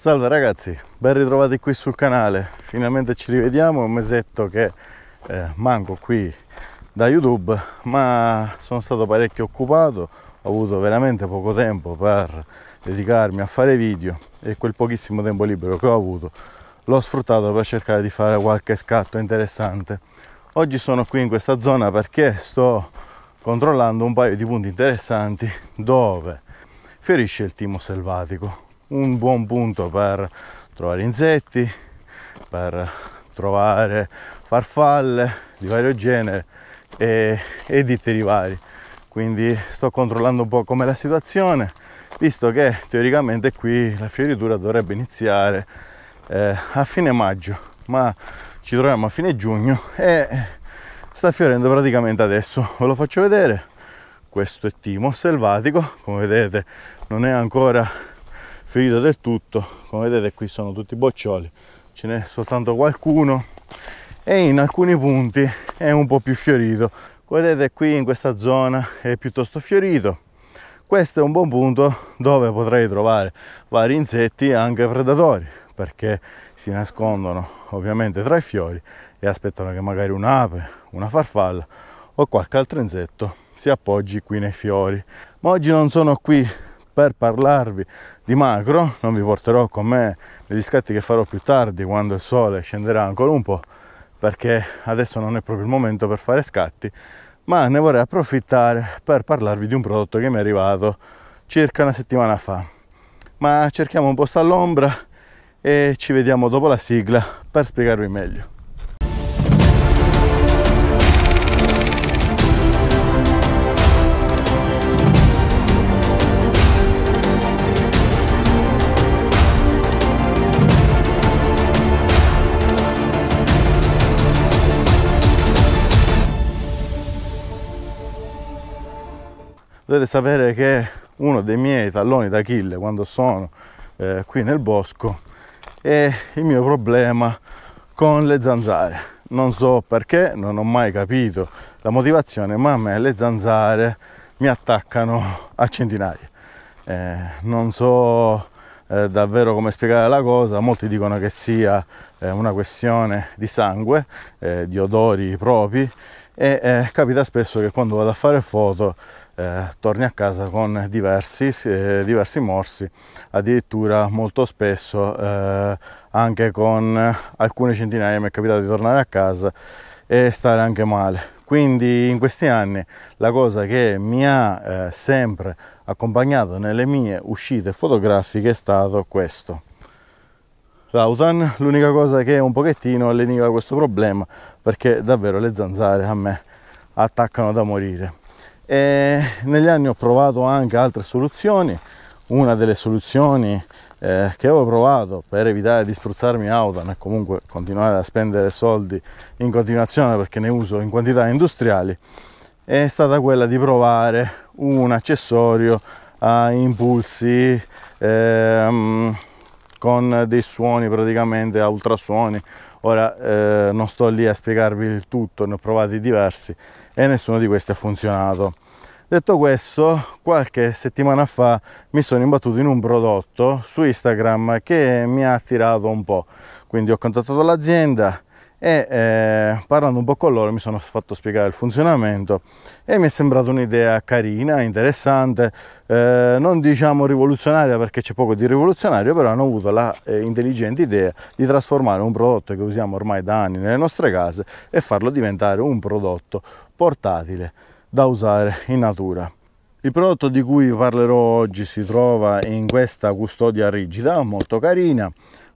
Salve ragazzi, ben ritrovati qui sul canale, finalmente ci rivediamo, è un mesetto che eh, manco qui da YouTube, ma sono stato parecchio occupato, ho avuto veramente poco tempo per dedicarmi a fare video e quel pochissimo tempo libero che ho avuto l'ho sfruttato per cercare di fare qualche scatto interessante. Oggi sono qui in questa zona perché sto controllando un paio di punti interessanti dove fiorisce il timo selvatico un buon punto per trovare insetti, per trovare farfalle di vario genere e, e ditteri vari. Quindi sto controllando un po' com'è la situazione, visto che teoricamente qui la fioritura dovrebbe iniziare eh, a fine maggio, ma ci troviamo a fine giugno e sta fiorendo praticamente adesso. Ve lo faccio vedere. Questo è Timo selvatico, come vedete non è ancora ferito del tutto come vedete qui sono tutti boccioli ce n'è soltanto qualcuno e in alcuni punti è un po' più fiorito come vedete qui in questa zona è piuttosto fiorito questo è un buon punto dove potrei trovare vari insetti anche predatori perché si nascondono ovviamente tra i fiori e aspettano che magari un'ape, una farfalla o qualche altro insetto si appoggi qui nei fiori ma oggi non sono qui per parlarvi di macro, non vi porterò con me degli scatti che farò più tardi quando il sole scenderà ancora un po', perché adesso non è proprio il momento per fare scatti, ma ne vorrei approfittare per parlarvi di un prodotto che mi è arrivato circa una settimana fa. Ma cerchiamo un posto all'ombra e ci vediamo dopo la sigla per spiegarvi meglio. dovete sapere che uno dei miei talloni d'Achille quando sono eh, qui nel bosco è il mio problema con le zanzare. Non so perché, non ho mai capito la motivazione, ma a me le zanzare mi attaccano a centinaia. Eh, non so eh, davvero come spiegare la cosa, molti dicono che sia eh, una questione di sangue, eh, di odori propri, e eh, capita spesso che quando vado a fare foto eh, torni a casa con diversi, eh, diversi morsi, addirittura molto spesso eh, anche con alcune centinaia mi è capitato di tornare a casa e stare anche male. Quindi in questi anni la cosa che mi ha eh, sempre accompagnato nelle mie uscite fotografiche è stato questo l'Autan, l'unica cosa che un pochettino alleniva questo problema perché davvero le zanzare a me attaccano da morire. E negli anni ho provato anche altre soluzioni, una delle soluzioni eh, che avevo provato per evitare di spruzzarmi Autan e comunque continuare a spendere soldi in continuazione perché ne uso in quantità industriali è stata quella di provare un accessorio a impulsi ehm, con dei suoni praticamente a ultrasuoni ora eh, non sto lì a spiegarvi il tutto ne ho provati diversi e nessuno di questi ha funzionato detto questo qualche settimana fa mi sono imbattuto in un prodotto su instagram che mi ha attirato un po quindi ho contattato l'azienda e eh, parlando un po' con loro mi sono fatto spiegare il funzionamento e mi è sembrata un'idea carina, interessante, eh, non diciamo rivoluzionaria perché c'è poco di rivoluzionario, però hanno avuto la eh, intelligente idea di trasformare un prodotto che usiamo ormai da anni nelle nostre case e farlo diventare un prodotto portatile da usare in natura. Il prodotto di cui parlerò oggi si trova in questa custodia rigida, molto carina,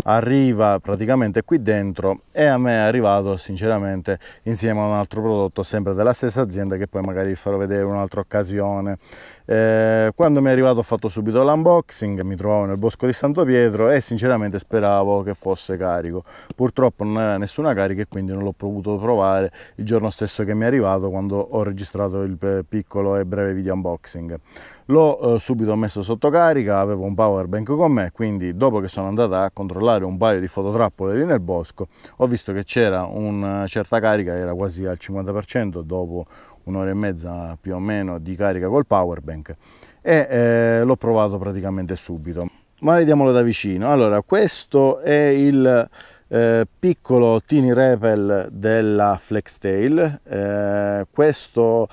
arriva praticamente qui dentro e a me è arrivato sinceramente insieme a un altro prodotto sempre della stessa azienda che poi magari vi farò vedere un'altra occasione eh, quando mi è arrivato ho fatto subito l'unboxing, mi trovavo nel bosco di Santo Pietro e sinceramente speravo che fosse carico. Purtroppo non era nessuna carica e quindi non l'ho potuto provare il giorno stesso che mi è arrivato quando ho registrato il eh, piccolo e breve video unboxing. L'ho eh, subito messo sotto carica, avevo un power bank con me, quindi dopo che sono andata a controllare un paio di fototrappole lì nel bosco ho visto che c'era una eh, certa carica, era quasi al 50% dopo un'ora e mezza più o meno di carica col power bank e eh, l'ho provato praticamente subito ma vediamolo da vicino allora questo è il eh, piccolo tini repel della flextail eh, questo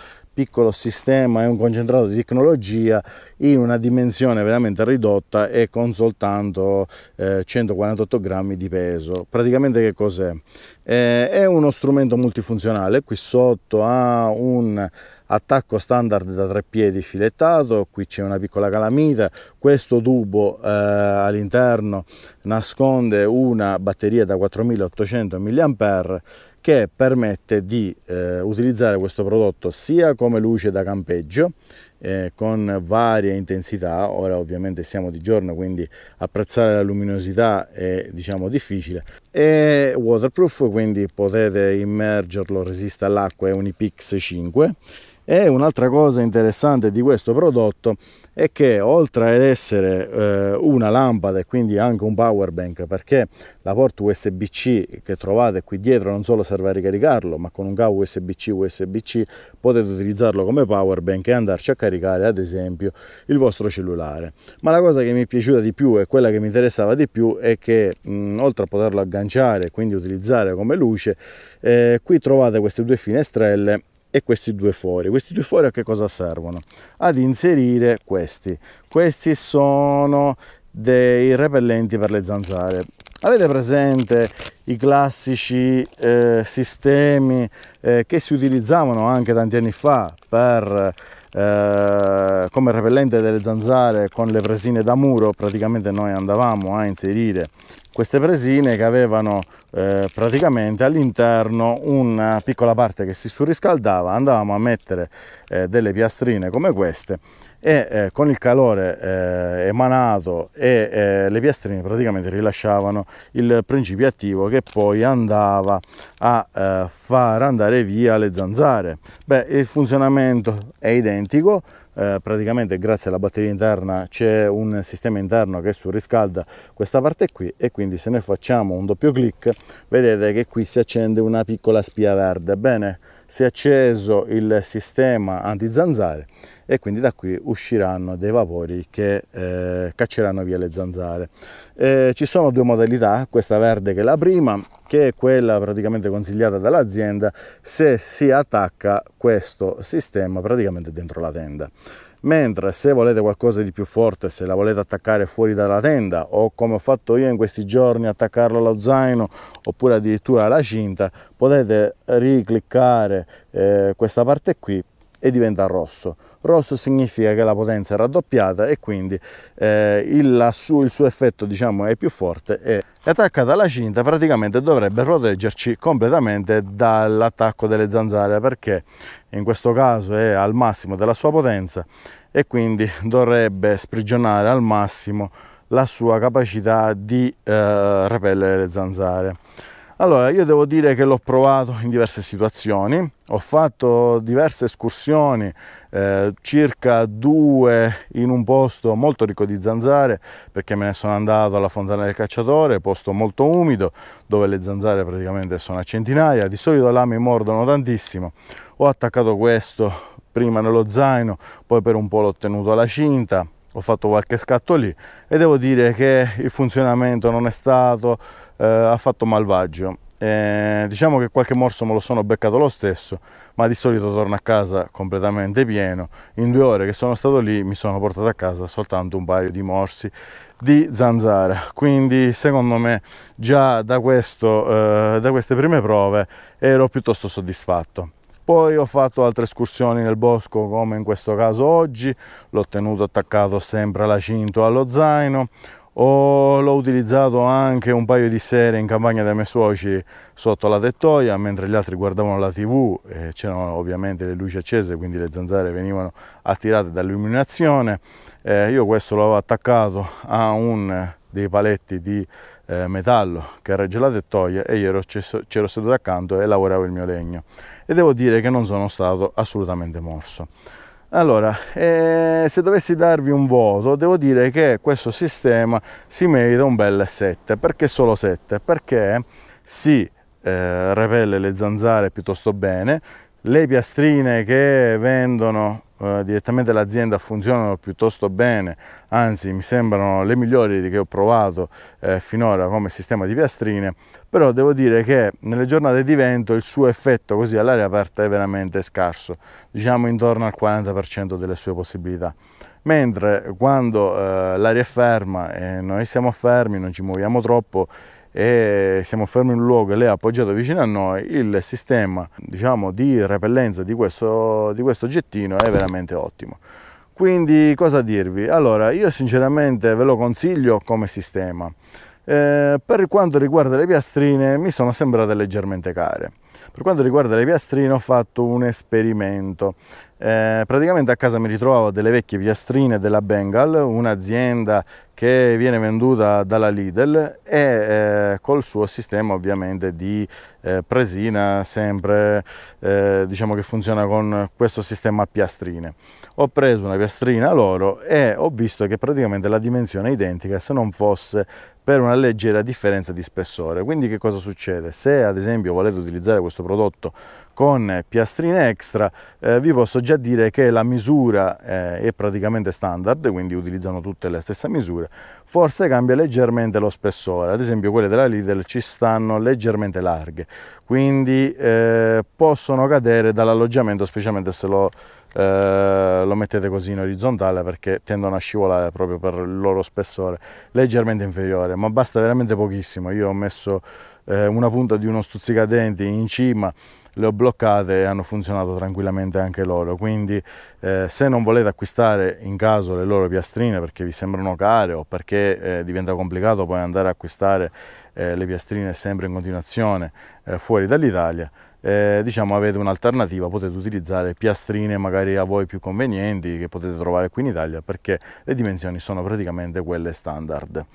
piccolo sistema e un concentrato di tecnologia in una dimensione veramente ridotta e con soltanto eh, 148 grammi di peso. Praticamente che cos'è? Eh, è uno strumento multifunzionale, qui sotto ha un attacco standard da tre piedi filettato, qui c'è una piccola calamita, questo tubo eh, all'interno nasconde una batteria da 4800 mAh che permette di eh, utilizzare questo prodotto sia come luce da campeggio eh, con varie intensità, ora ovviamente siamo di giorno quindi apprezzare la luminosità è diciamo difficile, è waterproof quindi potete immergerlo, resiste all'acqua, è un IPX 5 e un'altra cosa interessante di questo prodotto è che oltre ad essere eh, una lampada e quindi anche un power bank perché la porta USB-C che trovate qui dietro non solo serve a ricaricarlo ma con un cavo USB-C USB-C potete utilizzarlo come power bank e andarci a caricare ad esempio il vostro cellulare ma la cosa che mi è piaciuta di più e quella che mi interessava di più è che mh, oltre a poterlo agganciare quindi utilizzare come luce eh, qui trovate queste due finestrelle e questi due fori. Questi due fori a che cosa servono? Ad inserire questi. Questi sono dei repellenti per le zanzare. Avete presente i classici eh, sistemi eh, che si utilizzavano anche tanti anni fa per, eh, come repellente delle zanzare con le presine da muro? Praticamente noi andavamo a inserire queste presine che avevano eh, praticamente all'interno una piccola parte che si surriscaldava, andavamo a mettere eh, delle piastrine come queste e eh, con il calore eh, emanato e eh, le piastrine praticamente rilasciavano il principio attivo che poi andava a eh, far andare via le zanzare. Beh, il funzionamento è identico, eh, praticamente grazie alla batteria interna c'è un sistema interno che surriscalda questa parte qui e quindi se noi facciamo un doppio clic vedete che qui si accende una piccola spia verde bene si è acceso il sistema anti zanzare e quindi da qui usciranno dei vapori che eh, cacceranno via le zanzare. Eh, ci sono due modalità, questa verde che è la prima, che è quella praticamente consigliata dall'azienda se si attacca questo sistema praticamente dentro la tenda mentre se volete qualcosa di più forte se la volete attaccare fuori dalla tenda o come ho fatto io in questi giorni attaccarlo allo zaino oppure addirittura alla cinta potete ricliccare eh, questa parte qui e diventa rosso rosso significa che la potenza è raddoppiata e quindi eh, il, su, il, suo effetto diciamo, è più forte e attaccata alla cinta praticamente dovrebbe proteggerci completamente dall'attacco delle zanzare perché in questo caso è al massimo della sua potenza e quindi dovrebbe sprigionare al massimo la sua capacità di eh, repellere le zanzare. Allora, io devo dire che l'ho provato in diverse situazioni, ho fatto diverse escursioni, eh, circa due in un posto molto ricco di zanzare, perché me ne sono andato alla Fontana del Cacciatore, posto molto umido, dove le zanzare praticamente sono a centinaia, di solito là mi mordono tantissimo, ho attaccato questo prima nello zaino, poi per un po' l'ho tenuto alla cinta, ho fatto qualche scatto lì e devo dire che il funzionamento non è stato eh, affatto malvagio. Eh, diciamo che qualche morso me lo sono beccato lo stesso, ma di solito torno a casa completamente pieno. In due ore che sono stato lì mi sono portato a casa soltanto un paio di morsi di zanzara. Quindi secondo me già da, questo, eh, da queste prime prove ero piuttosto soddisfatto. Poi ho fatto altre escursioni nel bosco come in questo caso oggi, l'ho tenuto attaccato sempre alla cinto allo zaino, l'ho utilizzato anche un paio di sere in campagna dei miei suoceri sotto la tettoia mentre gli altri guardavano la tv c'erano ovviamente le luci accese quindi le zanzare venivano attirate dall'illuminazione eh, io questo l'avevo attaccato a un dei paletti di eh, metallo che era gelato e toglie e io c'ero seduto accanto e lavoravo il mio legno e devo dire che non sono stato assolutamente morso. Allora, eh, se dovessi darvi un voto, devo dire che questo sistema si merita un bel 7. Perché solo 7? Perché si eh, repelle le zanzare piuttosto bene, le piastrine che vendono eh, direttamente l'azienda funzionano piuttosto bene, anzi mi sembrano le migliori che ho provato eh, finora come sistema di piastrine, però devo dire che nelle giornate di vento il suo effetto così all'aria aperta è veramente scarso, diciamo intorno al 40% delle sue possibilità mentre quando eh, l'aria è ferma e noi siamo fermi, non ci muoviamo troppo, e siamo fermi in un luogo e lei è appoggiato vicino a noi, il sistema diciamo, di repellenza di questo, di questo gettino è veramente ottimo. Quindi cosa dirvi? Allora, io sinceramente ve lo consiglio come sistema. Eh, per quanto riguarda le piastrine mi sono sembrate leggermente care. Per quanto riguarda le piastrine ho fatto un esperimento. Eh, praticamente a casa mi ritrovavo delle vecchie piastrine della Bengal, un'azienda che viene venduta dalla Lidl e eh, col suo sistema ovviamente di eh, presina sempre eh, diciamo che funziona con questo sistema a piastrine. Ho preso una piastrina loro e ho visto che praticamente la dimensione è identica se non fosse per una leggera differenza di spessore. Quindi che cosa succede? Se ad esempio volete utilizzare questo prodotto con piastrine extra eh, vi posso già dire che la misura eh, è praticamente standard quindi utilizzano tutte le stesse misure, forse cambia leggermente lo spessore ad esempio quelle della Lidl ci stanno leggermente larghe quindi eh, possono cadere dall'alloggiamento specialmente se lo eh, lo mettete così in orizzontale perché tendono a scivolare proprio per il loro spessore leggermente inferiore ma basta veramente pochissimo io ho messo eh, una punta di uno stuzzicadenti in cima le ho bloccate e hanno funzionato tranquillamente anche loro quindi eh, se non volete acquistare in caso le loro piastrine perché vi sembrano care o perché eh, diventa complicato poi andare a acquistare eh, le piastrine sempre in continuazione eh, fuori dall'Italia eh, diciamo avete un'alternativa, potete utilizzare piastrine magari a voi più convenienti che potete trovare qui in Italia perché le dimensioni sono praticamente quelle standard.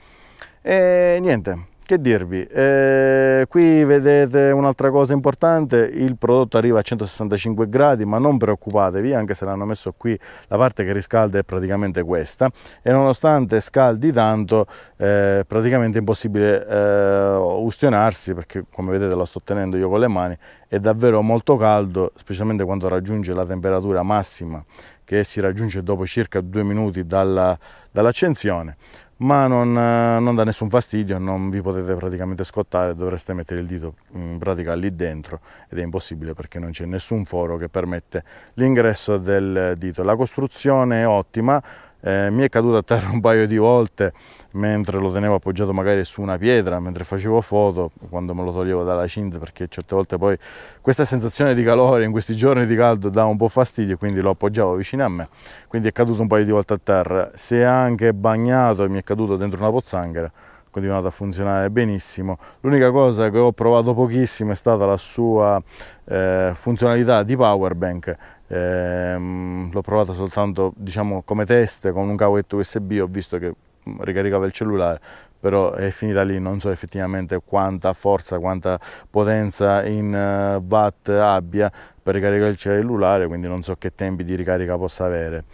E niente, che dirvi, eh, qui vedete un'altra cosa importante, il prodotto arriva a 165 gradi ma non preoccupatevi anche se l'hanno messo qui, la parte che riscalda è praticamente questa e nonostante scaldi tanto eh, praticamente è impossibile eh, ustionarsi perché come vedete la sto tenendo io con le mani, è davvero molto caldo specialmente quando raggiunge la temperatura massima che si raggiunge dopo circa due minuti dall'accensione. Dall ma non, eh, non, dà nessun fastidio, non vi potete praticamente scottare, dovreste mettere il dito in pratica lì dentro ed è impossibile perché non c'è nessun foro che permette l'ingresso del dito. La costruzione è ottima, eh, mi è caduto a terra un paio di volte mentre lo tenevo appoggiato magari su una pietra, mentre facevo foto, quando me lo toglievo dalla cinta, perché certe volte poi questa sensazione di calore in questi giorni di caldo dà un po' fastidio, quindi lo appoggiavo vicino a me, quindi è caduto un paio di volte a terra. Se è anche bagnato e mi è caduto dentro una pozzanghera, continuato a funzionare benissimo. L'unica cosa che ho provato pochissimo è stata la sua eh, funzionalità di power bank ehm, l'ho provata soltanto diciamo, come test con un cavetto USB, ho visto che ricaricava il cellulare, però è finita lì, non so effettivamente quanta forza, quanta potenza in eh, watt abbia per ricaricare il cellulare, quindi non so che tempi di ricarica possa avere.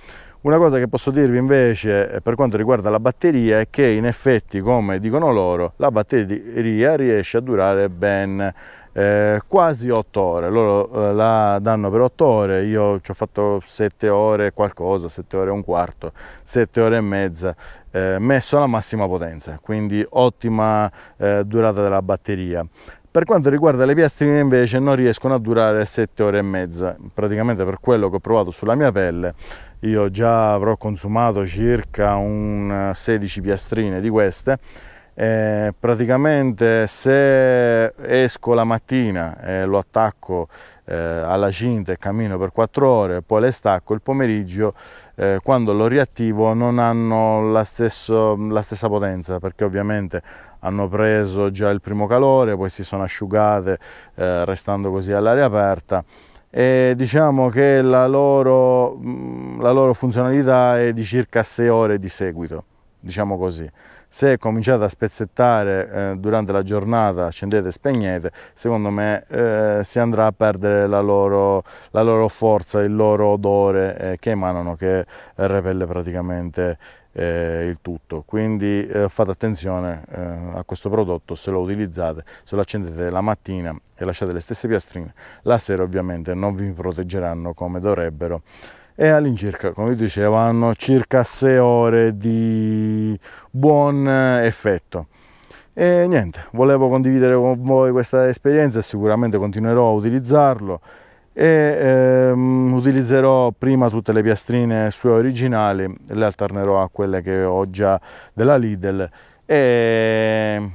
Una cosa che posso dirvi invece eh, per quanto riguarda la batteria è che in effetti, come dicono loro, la batteria riesce a durare ben eh, quasi 8 ore, loro eh, la danno per 8 ore, io ci ho fatto 7 ore qualcosa, 7 ore e un quarto, 7 ore e mezza, eh, messo alla massima potenza, quindi ottima eh, durata della batteria. Per quanto riguarda le piastrine invece non riescono a durare 7 ore e mezza, praticamente per quello che ho provato sulla mia pelle io già avrò consumato circa un 16 eh, piastrine di queste eh, praticamente se esco la mattina e lo attacco eh, alla cinta e cammino per 4 ore, poi le stacco il pomeriggio, eh, quando lo riattivo non hanno la, stesso, la stessa potenza perché ovviamente hanno preso già il primo calore, poi si sono asciugate eh, restando così all'aria aperta e diciamo che la loro, mm, la loro funzionalità è di circa 6 ore di seguito diciamo così. Se cominciate a spezzettare eh, durante la giornata, accendete e spegnete, secondo me eh, si andrà a perdere la loro, la loro forza, il loro odore eh, che emanano, che repelle praticamente eh, il tutto. Quindi eh, fate attenzione eh, a questo prodotto se lo utilizzate, se lo accendete la mattina e lasciate le stesse piastrine, la sera ovviamente non vi proteggeranno come dovrebbero e all'incirca, come dicevo, hanno circa 6 ore di buon eh, effetto. E niente, volevo condividere con voi questa esperienza e sicuramente continuerò a utilizzarlo e ehm, utilizzerò prima tutte le piastrine sue originali, le alternerò a quelle che ho già della Lidl e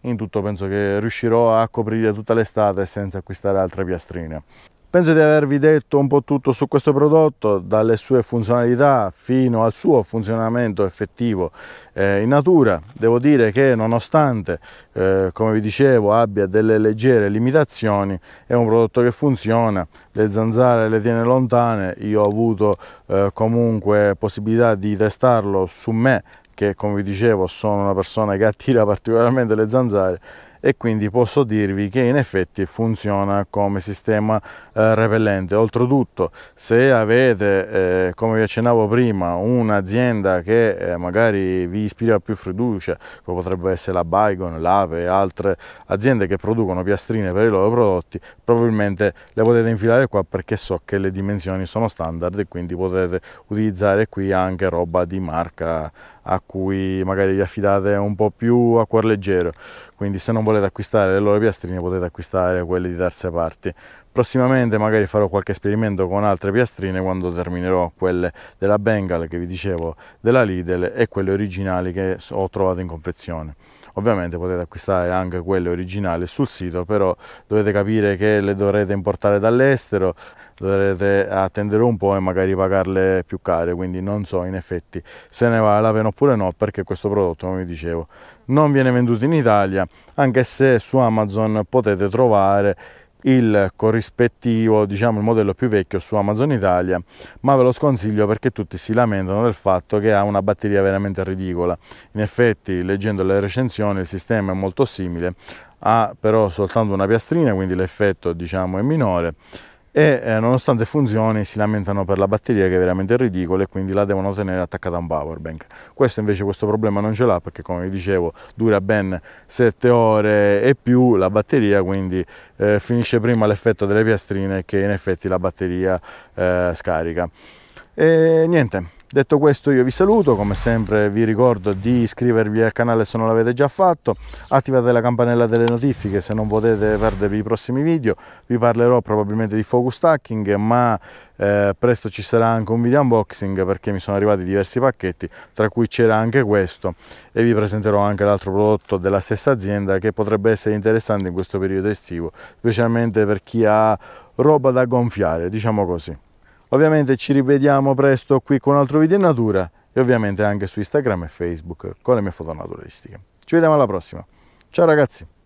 in tutto penso che riuscirò a coprire tutta l'estate senza acquistare altre piastrine. Penso di avervi detto un po' tutto su questo prodotto, dalle sue funzionalità fino al suo funzionamento effettivo eh, in natura. Devo dire che nonostante, eh, come vi dicevo, abbia delle leggere limitazioni, è un prodotto che funziona, le zanzare le tiene lontane, io ho avuto eh, comunque possibilità di testarlo su me, che come vi dicevo sono una persona che attira particolarmente le zanzare, e quindi posso dirvi che in effetti funziona come sistema eh, repellente. Oltretutto se avete, eh, come vi accennavo prima, un'azienda che eh, magari vi ispira più fiducia, come potrebbe essere la Bygon, l'Ape e altre aziende che producono piastrine per i loro prodotti, probabilmente le potete infilare qua perché so che le dimensioni sono standard e quindi potete utilizzare qui anche roba di marca a cui magari gli affidate un po' più a cuor leggero. Quindi se non volete acquistare le loro piastrine potete acquistare quelle di terze parti. Prossimamente magari farò qualche esperimento con altre piastrine quando terminerò quelle della Bengal che vi dicevo, della Lidl e quelle originali che ho trovato in confezione. Ovviamente potete acquistare anche quelle originali sul sito, però dovete capire che le dovrete importare dall'estero, dovrete attendere un po' e magari pagarle più care, quindi non so in effetti se ne vale la pena oppure no, perché questo prodotto, come vi dicevo, non viene venduto in Italia, anche se su Amazon potete trovare il corrispettivo, diciamo il modello più vecchio su Amazon Italia, ma ve lo sconsiglio perché tutti si lamentano del fatto che ha una batteria veramente ridicola. In effetti, leggendo le recensioni, il sistema è molto simile, ha però soltanto una piastrina, quindi l'effetto diciamo è minore e eh, nonostante funzioni si lamentano per la batteria che è veramente ridicola e quindi la devono tenere attaccata a un power bank Questo invece questo problema non ce l'ha perché come vi dicevo dura ben 7 ore e più la batteria quindi eh, finisce prima l'effetto delle piastrine che in effetti la batteria eh, scarica. E niente, Detto questo io vi saluto, come sempre vi ricordo di iscrivervi al canale se non l'avete già fatto, attivate la campanella delle notifiche se non potete perdervi i prossimi video, vi parlerò probabilmente di focus stacking ma eh, presto ci sarà anche un video unboxing perché mi sono arrivati diversi pacchetti tra cui c'era anche questo e vi presenterò anche l'altro prodotto della stessa azienda che potrebbe essere interessante in questo periodo estivo, specialmente per chi ha roba da gonfiare, diciamo così. Ovviamente ci rivediamo presto qui con un altro video in natura e ovviamente anche su Instagram e Facebook con le mie foto naturalistiche. Ci vediamo alla prossima. Ciao ragazzi!